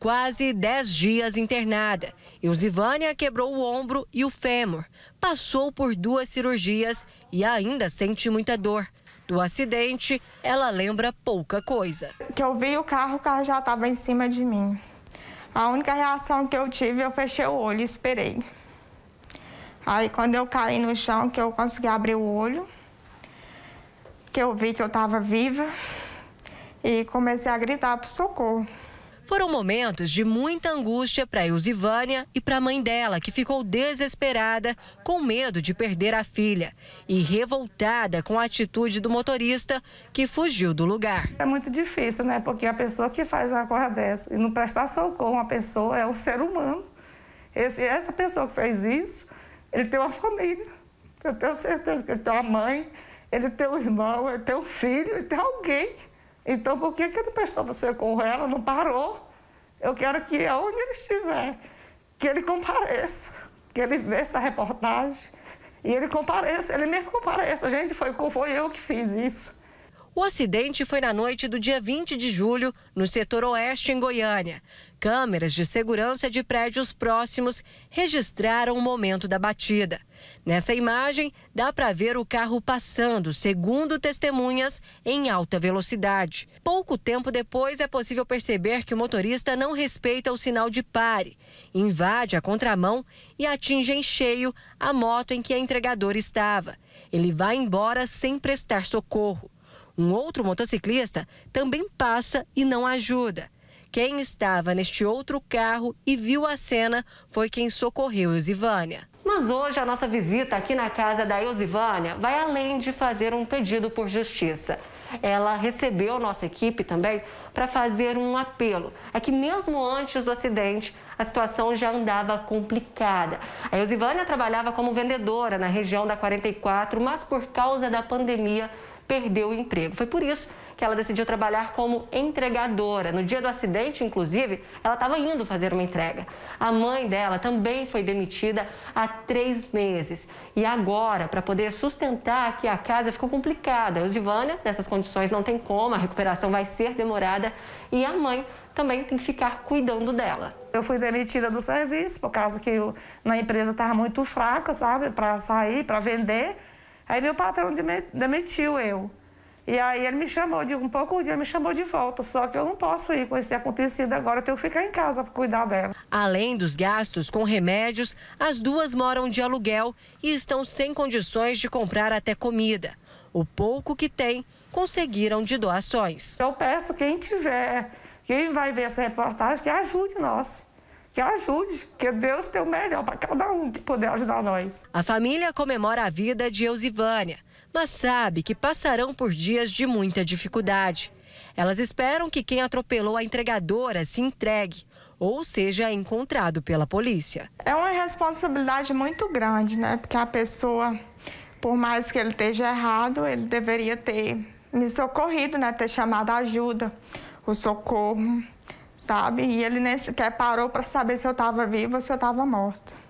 quase 10 dias internada. Eusivânia quebrou o ombro e o fêmur, passou por duas cirurgias e ainda sente muita dor. Do acidente, ela lembra pouca coisa. Que eu vi o carro, o carro já estava em cima de mim. A única reação que eu tive, eu fechei o olho e esperei. Aí quando eu caí no chão, que eu consegui abrir o olho, que eu vi que eu estava viva e comecei a gritar por socorro. Foram momentos de muita angústia para Eusivânia e para a mãe dela, que ficou desesperada, com medo de perder a filha e revoltada com a atitude do motorista que fugiu do lugar. É muito difícil, né? Porque a pessoa que faz uma coisa dessa e não prestar socorro a pessoa é um ser humano. Esse, essa pessoa que fez isso, ele tem uma família. Eu tenho certeza que ele tem uma mãe, ele tem um irmão, ele tem um filho, ele tem alguém. Então, por que, que ele você com Ela não parou. Eu quero que, aonde ele estiver, que ele compareça, que ele vê essa reportagem e ele compareça, ele mesmo compareça. Gente, foi, foi eu que fiz isso. O acidente foi na noite do dia 20 de julho, no setor oeste, em Goiânia. Câmeras de segurança de prédios próximos registraram o momento da batida. Nessa imagem, dá para ver o carro passando, segundo testemunhas, em alta velocidade. Pouco tempo depois, é possível perceber que o motorista não respeita o sinal de pare, invade a contramão e atinge em cheio a moto em que a entregadora estava. Ele vai embora sem prestar socorro. Um outro motociclista também passa e não ajuda. Quem estava neste outro carro e viu a cena foi quem socorreu Osivânia. Mas hoje a nossa visita aqui na casa da Osivânia vai além de fazer um pedido por justiça. Ela recebeu nossa equipe também para fazer um apelo É que mesmo antes do acidente a situação já andava complicada. A Eusivânia trabalhava como vendedora na região da 44, mas por causa da pandemia perdeu o emprego. Foi por isso que ela decidiu trabalhar como entregadora. No dia do acidente, inclusive, ela estava indo fazer uma entrega. A mãe dela também foi demitida há três meses. E agora, para poder sustentar aqui a casa, ficou complicada. A Osivânia, nessas condições, não tem como, a recuperação vai ser demorada. E a mãe também tem que ficar cuidando dela. Eu fui demitida do serviço, por causa que eu, na empresa estava muito fraca, sabe, para sair, para vender. Aí meu patrão demitiu eu. E aí ele me chamou, de um pouco dia ele me chamou de volta, só que eu não posso ir com esse acontecido agora, eu tenho que ficar em casa para cuidar dela. Além dos gastos com remédios, as duas moram de aluguel e estão sem condições de comprar até comida. O pouco que têm, conseguiram de doações. Eu peço quem tiver quem vai ver essa reportagem, que ajude nós que ajude, que Deus tem o melhor para cada um que puder ajudar nós. A família comemora a vida de Eusivânia, mas sabe que passarão por dias de muita dificuldade. Elas esperam que quem atropelou a entregadora se entregue ou seja é encontrado pela polícia. É uma responsabilidade muito grande, né? Porque a pessoa, por mais que ele esteja errado, ele deveria ter me socorrido, né? Ter chamado ajuda o socorro, sabe? E ele nem sequer parou para saber se eu estava viva ou se eu estava morta.